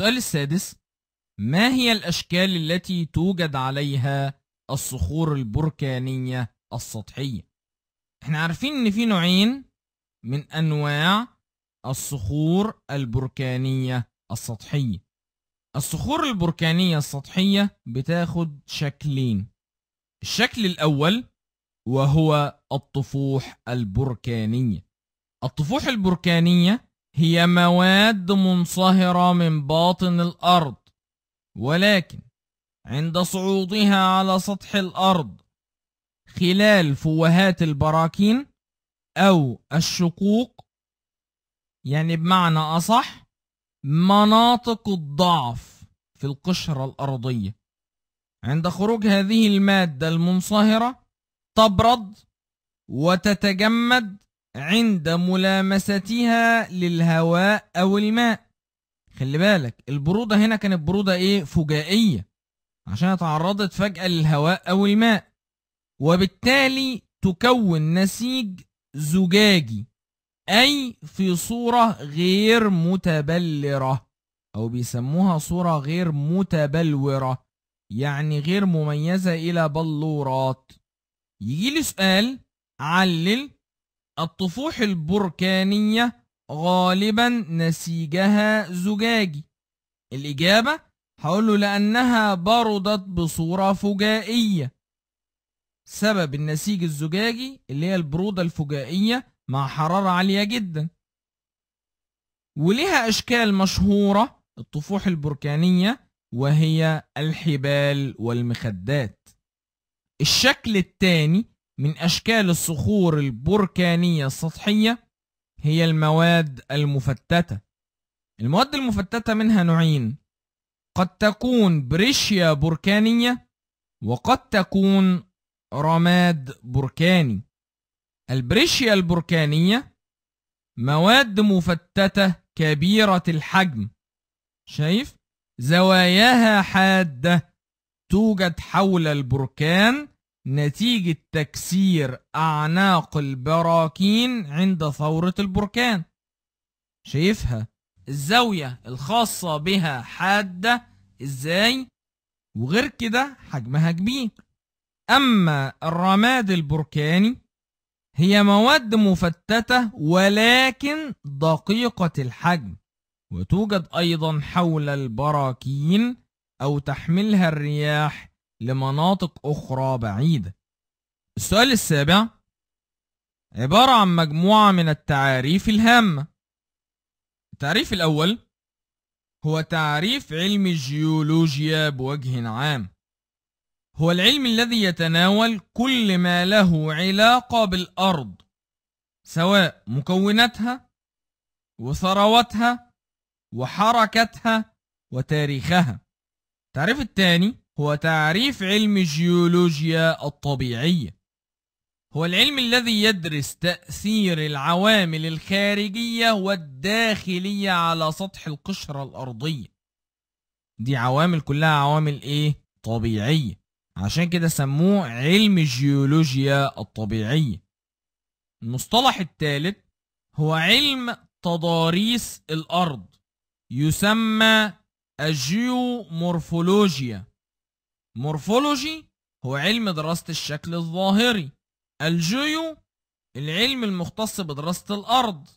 السؤال السادس ما هي الأشكال التي توجد عليها الصخور البركانية السطحية؟ احنا عارفين ان في نوعين من انواع الصخور البركانية السطحية الصخور البركانية السطحية بتاخد شكلين الشكل الاول وهو الطفوح البركانية الطفوح البركانية هي مواد منصهرة من باطن الأرض ولكن عند صعودها على سطح الأرض خلال فوهات البراكين أو الشقوق يعني بمعنى أصح مناطق الضعف في القشرة الأرضية عند خروج هذه المادة المنصهرة تبرد وتتجمد عند ملامستها للهواء أو الماء خلي بالك البرودة هنا كانت برودة إيه فجائية عشان اتعرضت فجأة للهواء أو الماء وبالتالي تكون نسيج زجاجي أي في صورة غير متبلرة أو بيسموها صورة غير متبلورة يعني غير مميزة إلى بلورات يجي لي سؤال علل الطفوح البركانية غالبا نسيجها زجاجي الإجابة هقوله لأنها بردت بصورة فجائية سبب النسيج الزجاجي اللي هي البرودة الفجائية مع حرارة عالية جدا وليها أشكال مشهورة الطفوح البركانية وهي الحبال والمخدات الشكل الثاني من أشكال الصخور البركانية السطحية هي المواد المفتتة المواد المفتتة منها نوعين قد تكون بريشيا بركانية وقد تكون رماد بركاني البريشيا البركانية مواد مفتتة كبيرة الحجم شايف؟ زواياها حادة توجد حول البركان نتيجة تكسير أعناق البراكين عند ثورة البركان شايفها الزاوية الخاصة بها حادة ازاي وغير كده حجمها كبير أما الرماد البركاني هي مواد مفتتة ولكن دقيقة الحجم وتوجد أيضا حول البراكين أو تحملها الرياح لمناطق أخرى بعيدة السؤال السابع عبارة عن مجموعة من التعاريف الهامة التعريف الأول هو تعريف علم الجيولوجيا بوجه عام هو العلم الذي يتناول كل ما له علاقة بالأرض سواء مكوناتها وثرواتها وحركتها وتاريخها التعريف الثاني هو تعريف علم الجيولوجيا الطبيعية هو العلم الذي يدرس تأثير العوامل الخارجية والداخلية على سطح القشرة الأرضية دي عوامل كلها عوامل ايه؟ طبيعية عشان كده سموه علم الجيولوجيا الطبيعية المصطلح الثالث هو علم تضاريس الأرض يسمى الجيومورفولوجيا مورفولوجي هو علم دراسة الشكل الظاهري الجيو العلم المختص بدراسة الأرض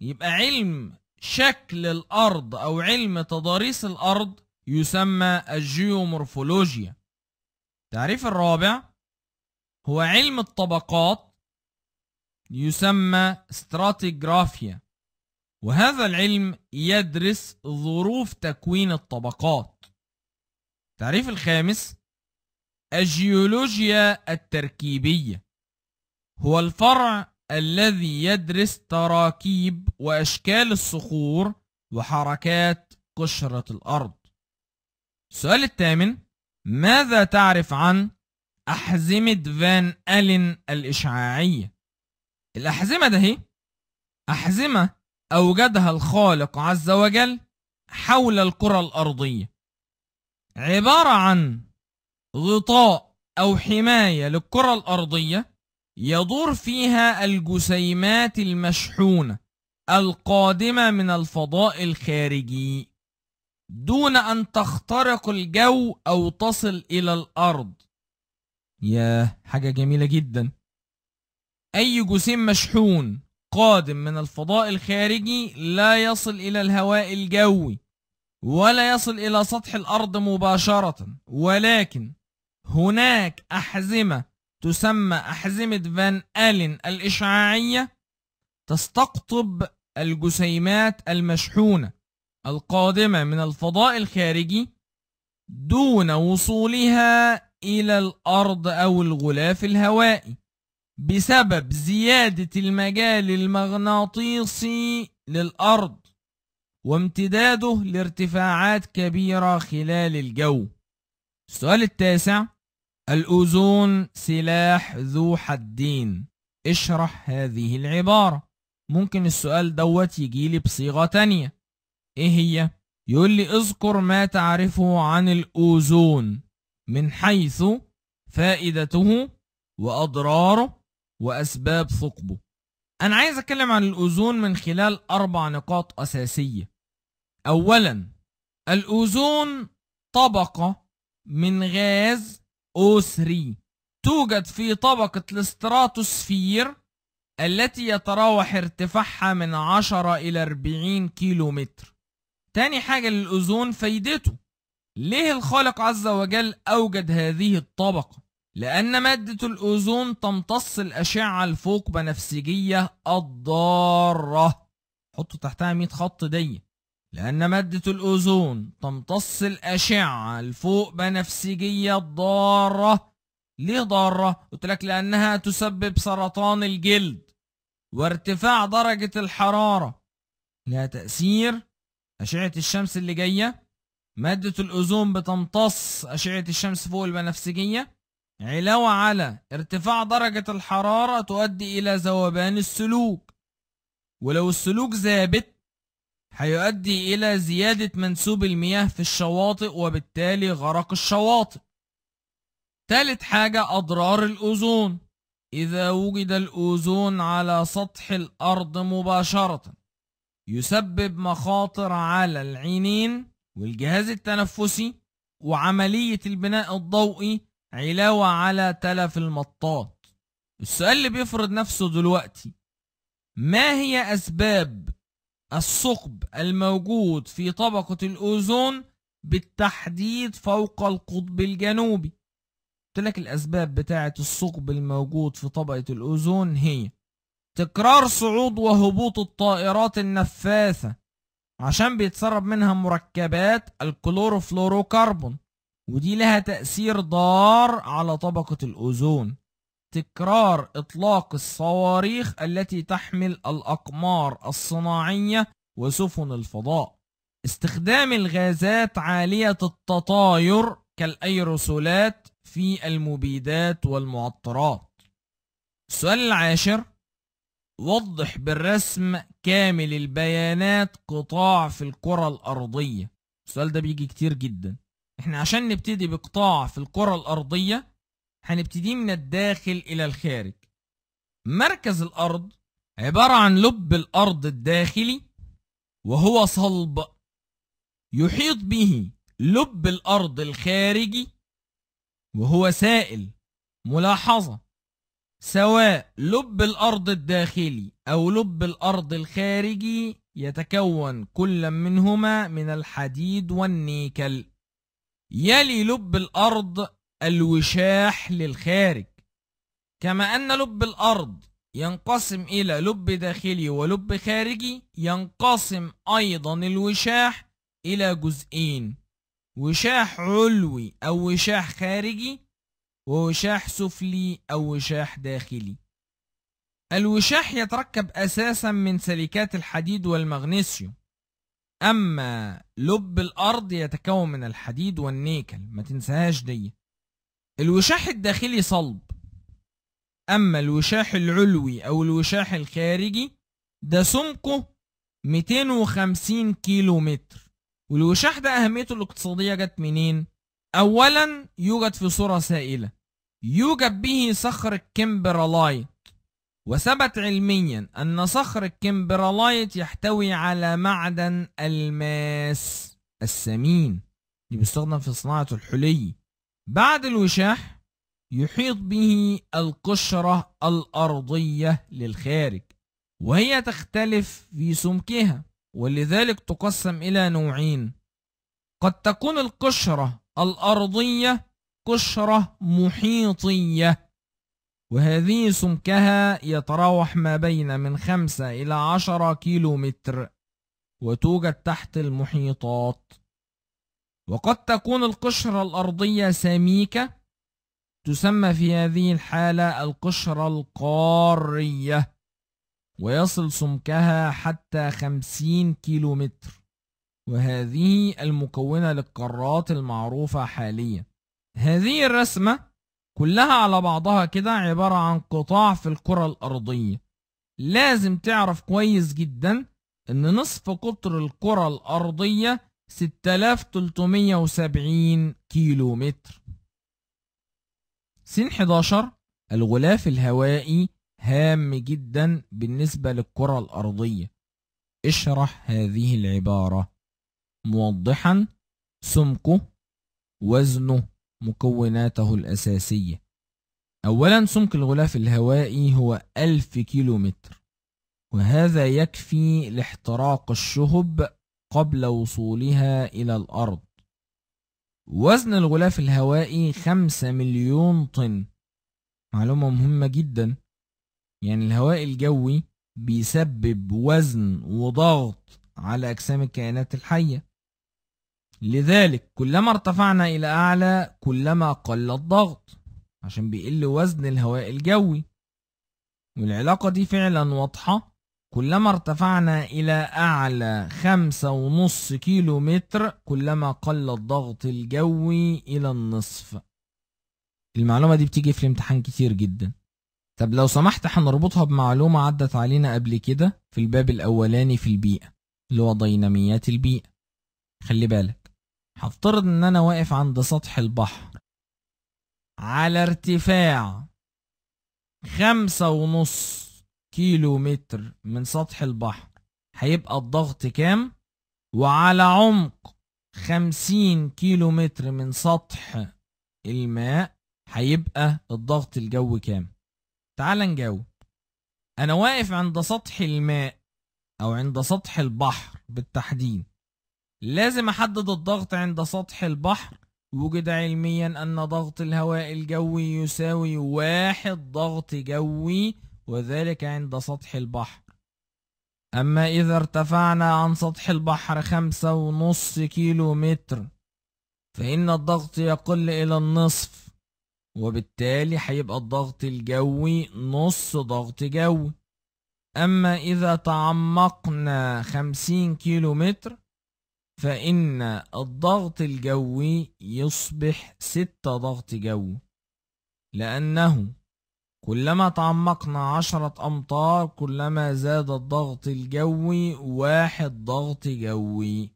يبقى علم شكل الأرض أو علم تضاريس الأرض يسمى الجيومورفولوجيا تعريف الرابع هو علم الطبقات يسمى استراتيجرافيا وهذا العلم يدرس ظروف تكوين الطبقات التعريف الخامس الجيولوجيا التركيبية هو الفرع الذي يدرس تراكيب وأشكال الصخور وحركات قشرة الأرض السؤال الثامن ماذا تعرف عن أحزمة فان ألين الإشعاعية؟ الأحزمة ده هي أحزمة أوجدها الخالق عز وجل حول الكرة الأرضية عبارة عن غطاء أو حماية للكرة الأرضية يدور فيها الجسيمات المشحونة القادمة من الفضاء الخارجي دون أن تخترق الجو أو تصل إلى الأرض ياه حاجة جميلة جدا أي جسيم مشحون قادم من الفضاء الخارجي لا يصل إلى الهواء الجوي ولا يصل إلى سطح الأرض مباشرة ولكن هناك أحزمة تسمى أحزمة فان ألين الإشعاعية تستقطب الجسيمات المشحونة القادمة من الفضاء الخارجي دون وصولها إلى الأرض أو الغلاف الهوائي بسبب زيادة المجال المغناطيسي للأرض وامتداده لارتفاعات كبيرة خلال الجو السؤال التاسع الأوزون سلاح ذو حدين اشرح هذه العبارة ممكن السؤال دوت يجيلي بصيغة تانية ايه هي؟ يقول لي اذكر ما تعرفه عن الأوزون من حيث فائدته وأضراره وأسباب ثقبه أنا عايز أتكلم عن الأوزون من خلال أربع نقاط أساسية أولا الأوزون طبقة من غاز O3 توجد في طبقة الاستراتوسفير التي يتراوح ارتفاعها من 10 إلى 40 كيلو متر تاني حاجة للأوزون فايدته ليه الخالق عز وجل أوجد هذه الطبقة؟ لأن مادة الأوزون تمتص الأشعة الفوق بنفسجية الضارة حطوا تحتها 100 خط دي لأن مادة الأوزون تمتص الأشعة الفوق بنفسجية ضارة ليه ضارة؟ قلت لك لأنها تسبب سرطان الجلد وارتفاع درجة الحرارة لها تأثير أشعة الشمس اللي جاية مادة الأوزون بتمتص أشعة الشمس فوق البنفسجية علاوة على ارتفاع درجة الحرارة تؤدي إلى ذوبان السلوك ولو السلوك ذابت هيؤدي إلى زيادة منسوب المياه في الشواطئ وبالتالي غرق الشواطئ تالت حاجة أضرار الأوزون إذا وجد الأوزون على سطح الأرض مباشرة يسبب مخاطر على العينين والجهاز التنفسي وعملية البناء الضوئي علاوة على تلف المطاط السؤال اللي بيفرض نفسه دلوقتي ما هي أسباب الثقب الموجود في طبقة الأوزون بالتحديد فوق القطب الجنوبي قلت لك الأسباب بتاعة الثقب الموجود في طبقة الأوزون هي تكرار صعود وهبوط الطائرات النفاثة عشان بيتسرب منها مركبات الكلوروفلوروكربون ودي لها تأثير ضار على طبقة الأوزون تكرار إطلاق الصواريخ التي تحمل الأقمار الصناعية وسفن الفضاء استخدام الغازات عالية التطاير كالأيروسولات في المبيدات والمعطرات السؤال العاشر وضح بالرسم كامل البيانات قطاع في الكرة الأرضية السؤال ده بيجي كتير جدا احنا عشان نبتدي بقطاع في الكرة الأرضية هنبتدي من الداخل إلى الخارج مركز الأرض عبارة عن لب الأرض الداخلي وهو صلب يحيط به لب الأرض الخارجي وهو سائل ملاحظة سواء لب الأرض الداخلي أو لب الأرض الخارجي يتكون كل منهما من الحديد والنيكل يلي لب الأرض الوشاح للخارج كما أن لب الأرض ينقسم إلى لب داخلي ولب خارجي ينقسم أيضا الوشاح إلى جزئين وشاح علوي أو وشاح خارجي ووشاح سفلي أو وشاح داخلي الوشاح يتركب أساسا من سلكات الحديد والمغنيسيوم أما لب الأرض يتكون من الحديد والنيكل ما تنساهاش ديت الوشاح الداخلي صلب اما الوشاح العلوي او الوشاح الخارجي ده سمكه 250 كيلو متر والوشاح ده اهميته الاقتصاديه جت منين اولا يوجد في صوره سائله يوجد به صخر الكمبرالايت وثبت علميا ان صخر الكمبرالايت يحتوي على معدن الماس الثمين اللي بيستخدم في صناعه الحلي بعد الوشاح يحيط به القشرة الأرضية للخارج وهي تختلف في سمكها ولذلك تقسم إلى نوعين قد تكون القشرة الأرضية قشرة محيطية وهذه سمكها يتراوح ما بين من خمسة إلى عشرة كيلو متر وتوجد تحت المحيطات وقد تكون القشرة الأرضية سميكة تسمى في هذه الحالة القشرة القارية ويصل سمكها حتى كيلو كيلومتر وهذه المكونة للقارات المعروفة حاليا هذه الرسمة كلها على بعضها كده عبارة عن قطاع في الكرة الأرضية لازم تعرف كويس جدا ان نصف قطر الكرة الأرضية 6370 كيلو متر سن 11 الغلاف الهوائي هام جدا بالنسبة للكرة الأرضية اشرح هذه العبارة موضحا سمكه وزنه مكوناته الأساسية أولا سمك الغلاف الهوائي هو ألف كيلومتر وهذا يكفي لاحتراق الشهب قبل وصولها إلى الأرض وزن الغلاف الهوائي خمسة مليون طن معلومة مهمة جدا يعني الهواء الجوي بيسبب وزن وضغط على أجسام الكائنات الحية لذلك كلما ارتفعنا إلى أعلى كلما قل الضغط عشان بيقل وزن الهواء الجوي والعلاقة دي فعلا واضحة كلما ارتفعنا إلى أعلى خمسة ونص كيلو متر كلما قل الضغط الجوي إلى النصف المعلومة دي بتيجي في الامتحان كتير جدا طب لو سمحت هنربطها بمعلومة عدت علينا قبل كده في الباب الأولاني في البيئة اللي هو ديناميات البيئة خلي بالك هفترض إن أنا واقف عند سطح البحر على ارتفاع خمسة ونص كيلو متر من سطح البحر هيبقى الضغط كام وعلى عمق خمسين كيلو متر من سطح الماء هيبقى الضغط الجوي كام تعال نجاوب انا واقف عند سطح الماء او عند سطح البحر بالتحديد لازم احدد الضغط عند سطح البحر وجد علميا ان ضغط الهواء الجوي يساوي واحد ضغط جوي وذلك عند سطح البحر أما إذا ارتفعنا عن سطح البحر خمسة ونص كيلو متر فإن الضغط يقل إلى النصف وبالتالي هيبقى الضغط الجوي نص ضغط جوي أما إذا تعمقنا خمسين كيلو متر فإن الضغط الجوي يصبح ستة ضغط جوي لأنه كلما تعمقنا عشرة أمتار كلما زاد الضغط الجوي واحد ضغط جوي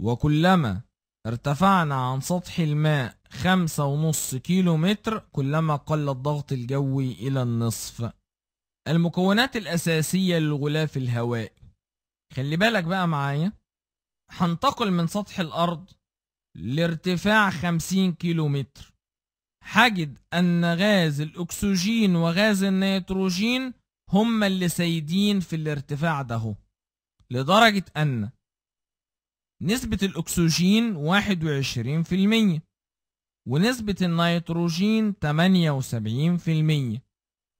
وكلما ارتفعنا عن سطح الماء خمسة ونص كيلو متر كلما قل الضغط الجوي إلى النصف المكونات الأساسية للغلاف الهوائي خلي بالك بقى معايا هنتقل من سطح الأرض لارتفاع خمسين كيلو متر حجد أن غاز الأكسجين وغاز النيتروجين هما اللي سيدين في الارتفاع ده لدرجة أن نسبة الأكسجين 21% ونسبة النيتروجين 78%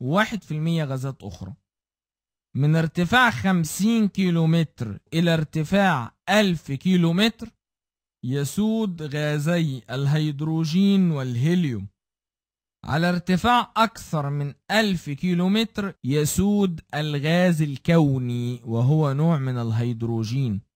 وواحد في المية غازات أخرى من ارتفاع 50 كيلومتر إلى ارتفاع 1000 كيلومتر يسود غازي الهيدروجين والهيليوم على ارتفاع أكثر من ألف كيلومتر يسود الغاز الكوني وهو نوع من الهيدروجين